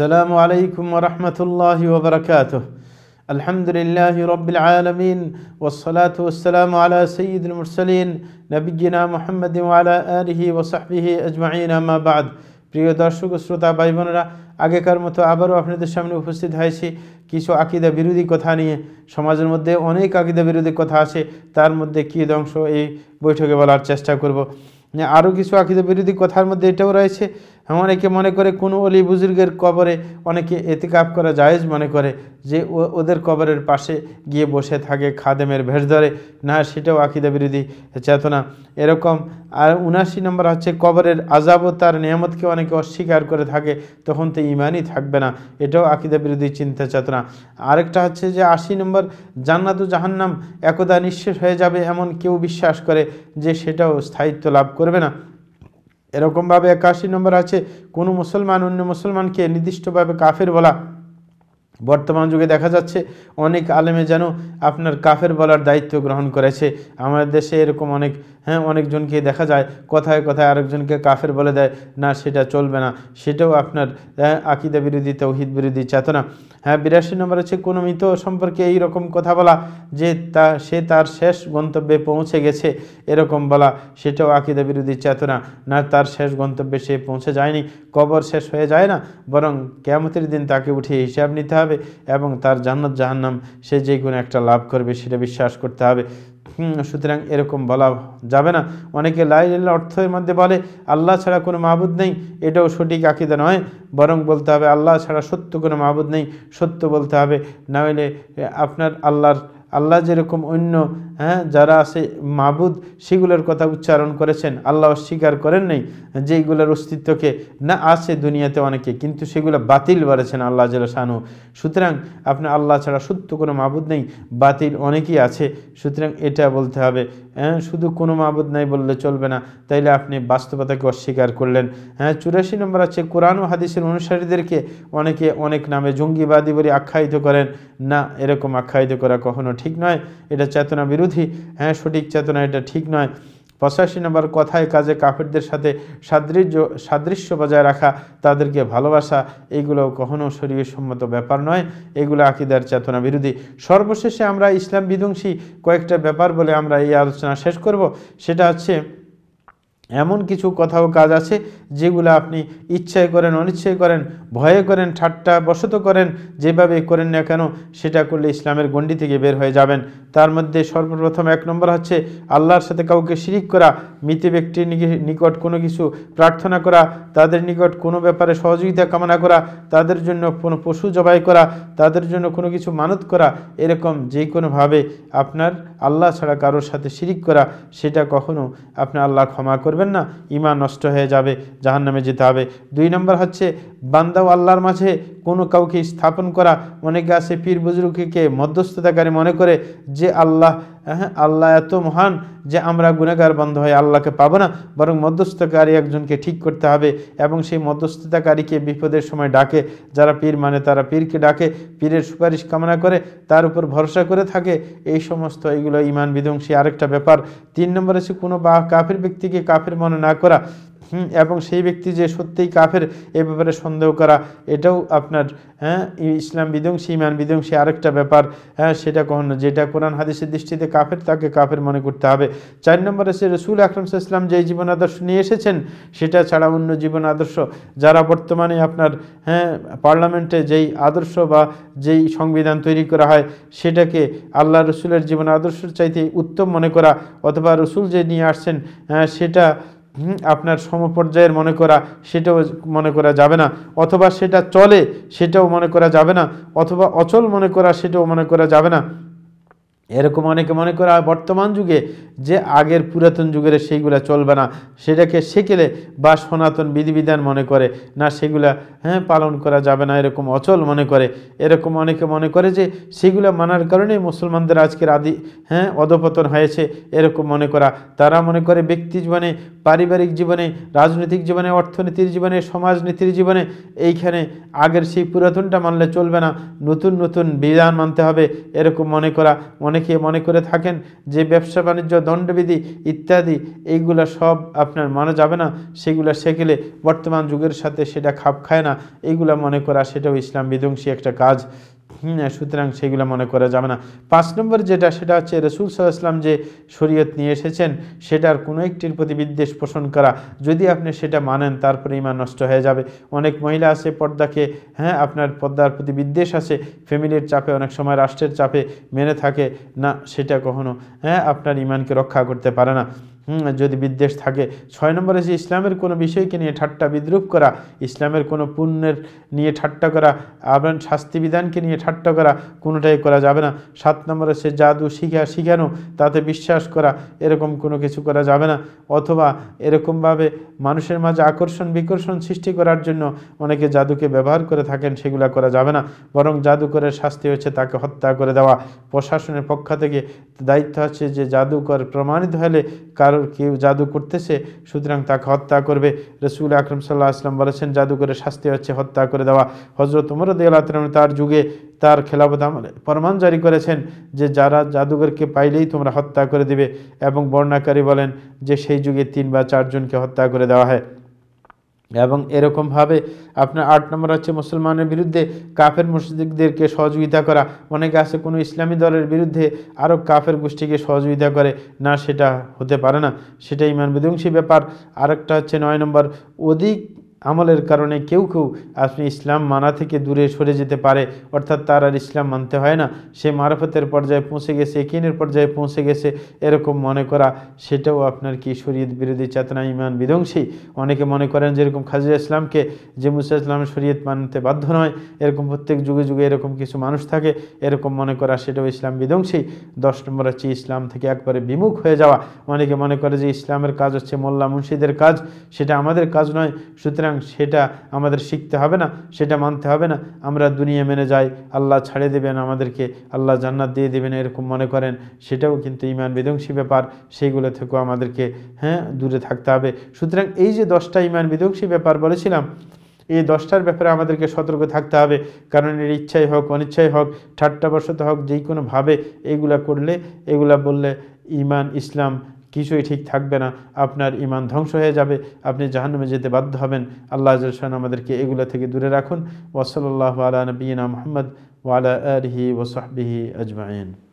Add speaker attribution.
Speaker 1: السلام عليكم ورحمة الله وبركاته الحمد لله رب العالمين والصلاة والسلام على سيد المرسلين نبينا محمد وعلى آله وصحبه أجمعين ما بعد প্রিয় দর্শক শ্রোতা ভাই বোনেরা আগেকার মতো আবারও আপনাদের সামনে উপস্থিত হয়েছে কিছু আকিদা বিরোধী কথা নিয়ে সমাজের মধ্যে অনেক আকিদা বিরোধী কথা আছে তার মধ্যে কী অংশ এই বৈঠকে বলার চেষ্টা করব আরও কিছু আকিদা বিরোধী কথার মধ্যে এটাও রয়েছে অনেকে মনে করে কোনো অলি বুজুর্গের কবরে অনেকে এতেকাপ করা জায়েজ মনে করে যে ওদের কবরের পাশে গিয়ে বসে থাকে খাদেমের ভেষ ধরে না সেটাও আকিদা বিরোধী চেতনা এরকম আর উনাশি নম্বর হচ্ছে কবরের আজাব ও তার নিয়ামতকে অনেকে অস্বীকার করে থাকে তখন তো ইমানই থাকবে না এটাও আকিদা বিরোধী চিন্তা চেতনা আরেকটা হচ্ছে যে আশি নম্বর জান্নাত ও জাহান্নাম একদা নিঃশেষ হয়ে যাবে এমন কেউ বিশ্বাস করে যে সেটাও স্থায়িত্ব লাভ করবে না এরকমভাবে একাশি নম্বর আছে কোনো মুসলমান অন্য মুসলমানকে নির্দিষ্টভাবে কাফের বলা বর্তমান যুগে দেখা যাচ্ছে অনেক আলেমে যেন আপনার কাফের বলার দায়িত্ব গ্রহণ করেছে আমাদের দেশে এরকম অনেক হ্যাঁ অনেকজনকে দেখা যায় কথায় কথায় আরেকজনকে কাফের বলে দেয় না সেটা চলবে না সেটাও আপনার হ্যাঁ, আকিদা বিরোধী তৌহিদ বিরোধী চেতনা হ্যাঁ বিরাশি নম্বর হচ্ছে কোনো মৃত সম্পর্কে এই রকম কথা বলা যে তা সে তার শেষ গন্তব্যে পৌঁছে গেছে এরকম বলা সেটাও আকিদা বিরোধী চেতনা না তার শেষ গন্তব্যে সে পৌঁছে যায়নি কবর শেষ হয়ে যায় না বরং কেমতের দিন তাকে উঠে হিসাব নিতে হবে হবে এবং তার জান্নাত জাহান্নাম সে যে কোনো একটা লাভ করবে সেটা বিশ্বাস করতে হবে সুতরাং এরকম বলা যাবে না অনেকে লাইল্লা অর্থের মধ্যে বলে আল্লাহ ছাড়া কোনো মাহবুদ নেই এটাও সঠিক আকিদা নয় বরং বলতে হবে আল্লাহ ছাড়া সত্য কোনো মাহবুদ নেই সত্য বলতে হবে না হলে আপনার আল্লাহর আল্লাহ যেরকম অন্য হ্যাঁ যারা আছে মাবুদ সেগুলোর কথা উচ্চারণ করেছেন আল্লাহ অস্বীকার করেন নাই যেগুলোর অস্তিত্বকে না আছে দুনিয়াতে অনেকে কিন্তু সেগুলো বাতিল বলেছেন আল্লাহ জেলা শানু সুতরাং আপনার আল্লাহ ছাড়া সত্য কোনো মাবুদ নেই বাতিল অনেকেই আছে সুতরাং এটা বলতে হবে হ্যাঁ শুধু কোনো মাবুদ নাই বললে চলবে না তাইলে আপনি বাস্তবতাকে অস্বীকার করলেন হ্যাঁ চুরাশি নম্বর আছে কোরআন ও হাদিসের অনুসারীদেরকে অনেকে অনেক নামে জঙ্গিবাদী বলে আখ্যায়িত করেন না এরকম আখ্যায়িত করা কখনো ঠিক নয় এটা চেতনা বিরোধী হ্যাঁ সঠিক চেতনা এটা ঠিক নয় পঁচাশি নম্বর কথায় কাজে কাফেরদের সাথে সাদৃশ্য সাদৃশ্য বজায় রাখা তাদেরকে ভালোবাসা এগুলো কখনও শরীর সম্মত ব্যাপার নয় এগুলো আকিদার চেতনা বিরোধী সর্বশেষে আমরা ইসলাম বিধ্বংসী কয়েকটা ব্যাপার বলে আমরা এই আলোচনা শেষ করব সেটা হচ্ছে এমন কিছু কথাও কাজ আছে যেগুলো আপনি ইচ্ছায় করেন অনিচ্ছায় করেন ভয়ে করেন ঠাট্টা বশত করেন যেভাবে করেন না কেন সেটা করলে ইসলামের গণ্ডি থেকে বের হয়ে যাবেন তার মধ্যে সর্বপ্রথম এক নম্বর হচ্ছে আল্লাহর সাথে কাউকে শিরিক করা মৃত ব্যক্তির নিকট কোনো কিছু প্রার্থনা করা তাদের নিকট কোনো ব্যাপারে সহযোগিতা কামনা করা তাদের জন্য কোনো পশু জবাই করা তাদের জন্য কোনো কিছু মানত করা এরকম যে কোনোভাবে আপনার আল্লাহ ছাড়া কারোর সাথে শিরিক করা সেটা কখনো আপনার আল্লাহ ক্ষমা করবেন না ইমান নষ্ট হয়ে যাবে জাহান নামে যেতে হবে দুই নম্বর হচ্ছে বান্দা আল্লাহর মাঝে কোনো কাউকে স্থাপন করা অনেকে আছে পীর বুজরুকিকে মধ্যস্থতাকারী মনে করে যে আল্লাহ হ্যাঁ আল্লাহ এত মহান যে আমরা গুণাগার বন্ধ হয়ে আল্লাহকে পাবো না বরং মধ্যস্থকারী একজনকে ঠিক করতে হবে এবং সেই মধ্যস্থতাকারীকে বিপদের সময় ডাকে যারা পীর মানে তারা পীরকে ডাকে পীরের সুপারিশ কামনা করে তার উপর ভরসা করে থাকে এই সমস্ত এগুলো ইমান বিধ্বংসী আরেকটা ব্যাপার তিন নম্বর আছে কোনো বা কাফের ব্যক্তিকে কাফের মনে না করা এবং সেই ব্যক্তি যে সত্যিই কাফের এ ব্যাপারে সন্দেহ করা এটাও আপনার হ্যাঁ ইসলাম বিধ্বংসী ইমান বিধ্বংসী আরেকটা ব্যাপার হ্যাঁ সেটা কখনো যেটা কোরআন হাদিসের দৃষ্টিতে কাফের তাকে কাফের মনে করতে হবে চার নম্বরে সে রসুল আকরম ইসলাম যে জীবন আদর্শ নিয়ে এসেছেন সেটা ছাড়া অন্য জীবন আদর্শ যারা বর্তমানে আপনার হ্যাঁ পার্লামেন্টে যেই আদর্শ বা যেই সংবিধান তৈরি করা হয় সেটাকে আল্লাহ রসুলের জীবন আদর্শের চাইতে উত্তম মনে করা অথবা রসুল যে নিয়ে আসছেন হ্যাঁ, সেটা আপনার সমপর্যায়ের মনে করা সেটাও মনে করা যাবে না অথবা সেটা চলে সেটাও মনে করা যাবে না অথবা অচল মনে করা সেটাও মনে করা যাবে না এরকম অনেকে মনে করে বর্তমান যুগে যে আগের পুরাতন যুগের সেইগুলা চলবে না সেটাকে শেখেলে বা সনাতন বিধিবিধান মনে করে না সেগুলা হ্যাঁ পালন করা যাবে না এরকম অচল মনে করে এরকম অনেকে মনে করে যে সেগুলো মানার কারণে মুসলমানদের আজকের আদি হ্যাঁ অধপতন হয়েছে এরকম মনে করা তারা মনে করে ব্যক্তি জীবনে পারিবারিক জীবনে রাজনৈতিক জীবনে অর্থনীতির জীবনে সমাজনীতির জীবনে এইখানে আগের সেই পুরাতনটা মানলে চলবে না নতুন নতুন বিধান মানতে হবে এরকম মনে করা অনেক অনেকে মনে করে থাকেন যে ব্যবসা বাণিজ্য দণ্ডবিধি ইত্যাদি এইগুলো সব আপনার মানা যাবে না সেগুলা শেখেলে বর্তমান যুগের সাথে সেটা খাপ খায় না এইগুলো মনে করা সেটাও ইসলাম বিধ্বংসী একটা কাজ হ্যাঁ, সুতরাং সেগুলো মনে করা যাবে না পাঁচ নম্বর যেটা সেটা হচ্ছে রসুল সাল্লাহ ইসলাম যে শরীয়ত নিয়ে এসেছেন সেটার কোনো একটির প্রতি বিদ্বেষ পোষণ করা যদি আপনি সেটা মানেন তারপরে ইমান নষ্ট হয়ে যাবে অনেক মহিলা আছে পর্দাকে হ্যাঁ আপনার পর্দার প্রতি বিদ্বেষ আছে ফ্যামিলির চাপে অনেক সময় রাষ্ট্রের চাপে মেনে থাকে না সেটা কখনো হ্যাঁ আপনার ইমানকে রক্ষা করতে পারে না যদি বিদ্বেষ থাকে ছয় নম্বরে যে ইসলামের কোনো বিষয়কে নিয়ে ঠাট্টা বিদ্রুপ করা ইসলামের কোনো পুণ্যের নিয়ে ঠাট্টা করা আবার শাস্তিবিধানকে নিয়ে ঠাট্টা করা কোনোটাই করা যাবে না সাত নম্বরে সে জাদু শিখা শিখানো তাতে বিশ্বাস করা এরকম কোনো কিছু করা যাবে না অথবা এরকমভাবে মানুষের মাঝে আকর্ষণ বিকর্ষণ সৃষ্টি করার জন্য অনেকে জাদুকে ব্যবহার করে থাকেন সেগুলো করা যাবে না বরং জাদুকরের শাস্তি হচ্ছে তাকে হত্যা করে দেওয়া প্রশাসনের পক্ষ থেকে দায়িত্ব আছে যে জাদুকর প্রমাণিত হলে কার কারোর কেউ জাদু করতেছে সুতরাং তাকে হত্যা করবে রসুল আকরম সাল্লাহ আসলাম বলেছেন জাদু করে শাস্তি হচ্ছে হত্যা করে দেওয়া হজরত উমরদ আল্লাহ তার যুগে তার খেলাপথ আমলে প্রমাণ জারি করেছেন যে যারা জাদুঘরকে পাইলেই তোমরা হত্যা করে দিবে এবং বর্ণাকারী বলেন যে সেই যুগে তিন বা চারজনকে হত্যা করে দেওয়া হয় এবং এরকমভাবে আপনার আট নম্বর হচ্ছে মুসলমানের বিরুদ্ধে কাফের মসজিদদেরকে সহযোগিতা করা অনেকে আছে কোনো ইসলামী দলের বিরুদ্ধে আরও কাফের গোষ্ঠীকে সহযোগিতা করে না সেটা হতে পারে না সেটা ইমান বিধ্বংসী ব্যাপার আরেকটা হচ্ছে নয় নম্বর অধিক আমলের কারণে কেউ কেউ আপনি ইসলাম মানা থেকে দূরে সরে যেতে পারে অর্থাৎ তার আর ইসলাম মানতে হয় না সে মারফতের পর্যায়ে পৌঁছে গেছে একিনের পর্যায়ে পৌঁছে গেছে এরকম মনে করা সেটাও আপনার কি শরীয়ত বিরোধী চেতনা ইমান বিধ্বংসী অনেকে মনে করেন যেরকম খাজির ইসলামকে যে মুসা ইসলাম শরীয়ত মানতে বাধ্য নয় এরকম প্রত্যেক যুগে যুগে এরকম কিছু মানুষ থাকে এরকম মনে করা সেটাও ইসলাম বিধ্বংসী দশ নম্বর হচ্ছে ইসলাম থেকে একবারে বিমুখ হয়ে যাওয়া অনেকে মনে করে যে ইসলামের কাজ হচ্ছে মোল্লা মুন্সিদের কাজ সেটা আমাদের কাজ নয় সুতরাং সুতরাং সেটা আমাদের শিখতে হবে না সেটা মানতে হবে না আমরা দুনিয়া মেনে যাই আল্লাহ ছাড়ে দেবেন আমাদেরকে আল্লাহ জান্নাত দিয়ে দেবেন এরকম মনে করেন সেটাও কিন্তু ইমান বিধ্বংসী ব্যাপার সেইগুলো থেকেও আমাদেরকে হ্যাঁ দূরে থাকতে হবে সুতরাং এই যে দশটা ইমান বিধ্বংসী ব্যাপার বলেছিলাম এই দশটার ব্যাপারে আমাদেরকে সতর্ক থাকতে হবে কারণ এর ইচ্ছাই হোক অনিচ্ছাই হোক ঠাট্টাবশত হোক যেই কোনোভাবে এগুলা করলে এগুলা বললে ইমান ইসলাম কিছুই ঠিক থাকবে না আপনার ইমান ধ্বংস হয়ে যাবে আপনি জাহান্নামে যেতে বাধ্য হবেন আল্লাহ আজলসান আমাদেরকে এগুলো থেকে দূরে রাখুন ওসলাল্লাহ আলা নবীনা মোহাম্মদ ওয়ালা আলহি ওসাহবিহি আজমাইন